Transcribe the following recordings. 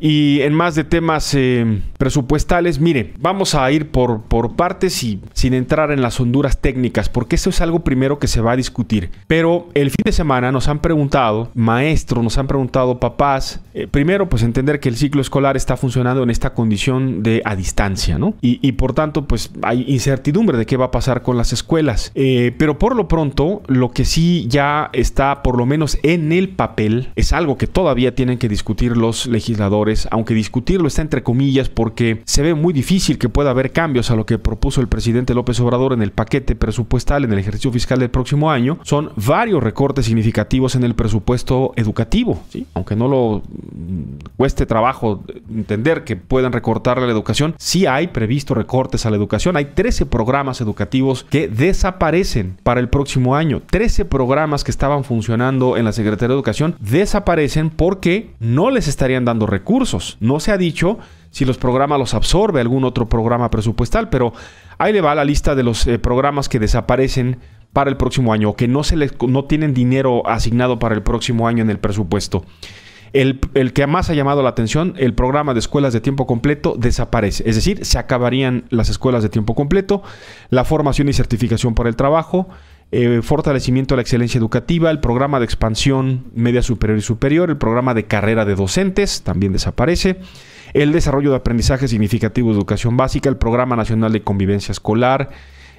Y en más de temas eh, presupuestales. Mire, vamos a ir por, por partes y sin entrar en las honduras técnicas, porque eso es algo primero que se va a discutir. Pero el fin de semana nos han preguntado, maestros, nos han preguntado papás, eh, primero pues entender que el ciclo escolar está funcionando en esta condición de a distancia, ¿no? Y, por tanto pues hay incertidumbre de qué va a pasar con las escuelas. Eh, pero por lo pronto, lo que sí ya está por lo menos en el papel, es algo que todavía tienen que discutir los legisladores, aunque discutirlo está entre comillas porque que se ve muy difícil que pueda haber cambios a lo que propuso el presidente López Obrador en el paquete presupuestal en el ejercicio fiscal del próximo año. Son varios recortes significativos en el presupuesto educativo, aunque no lo este trabajo entender que puedan recortarle la educación, sí hay previsto recortes a la educación. Hay 13 programas educativos que desaparecen para el próximo año. 13 programas que estaban funcionando en la Secretaría de Educación desaparecen porque no les estarían dando recursos. No se ha dicho si los programas los absorbe algún otro programa presupuestal, pero ahí le va la lista de los eh, programas que desaparecen para el próximo año o que no, se no tienen dinero asignado para el próximo año en el presupuesto. El, que más ha llamado la atención, el programa de escuelas de tiempo completo desaparece. Es decir, se acabarían las escuelas de tiempo completo, la formación y certificación por el trabajo, eh, fortalecimiento de la excelencia educativa, el programa de expansión media superior y superior, el programa de carrera de docentes también desaparece, el desarrollo de aprendizaje significativo de educación básica, el programa nacional de convivencia escolar,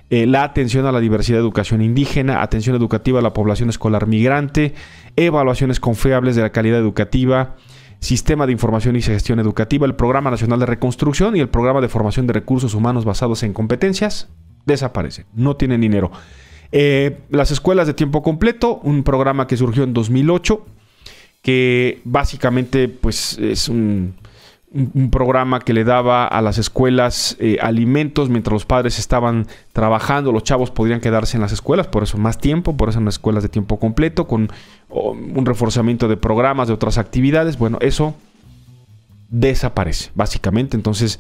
eh, la atención a la diversidad de educación indígena, atención educativa a la población escolar migrante, evaluaciones confiables de la calidad educativa, Sistema de Información y Gestión Educativa, el Programa Nacional de Reconstrucción y el Programa de Formación de Recursos Humanos basados en competencias, desaparecen, no tienen dinero. Eh, las escuelas de tiempo completo, un programa que surgió en 2008, que básicamente pues es un un, programa que le daba a las escuelas eh, alimentos mientras los padres estaban trabajando, los chavos podrían quedarse en las escuelas, por eso más tiempo, por eso en las escuelas de tiempo completo, con un reforzamiento de programas, de otras actividades, bueno, eso desaparece, básicamente, entonces,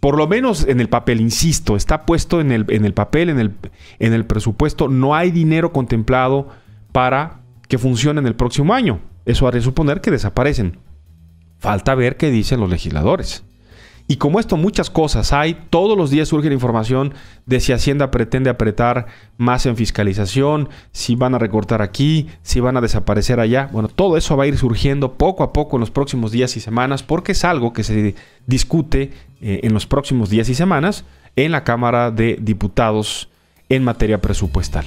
por lo menos en el papel, insisto, está puesto en el, en el papel, en el, en el presupuesto, no hay dinero contemplado para que funcione en el próximo año. Eso haría suponer que desaparecen. Falta ver qué dicen los legisladores. Y como esto, muchas cosas hay. Todos los días surge la información de si Hacienda pretende apretar más en fiscalización, si van a recortar aquí, si van a desaparecer allá. Bueno, todo eso va a ir surgiendo poco a poco en los próximos días y semanas, porque es algo que se discute eh, en los próximos días y semanas en la Cámara de Diputados en materia presupuestal.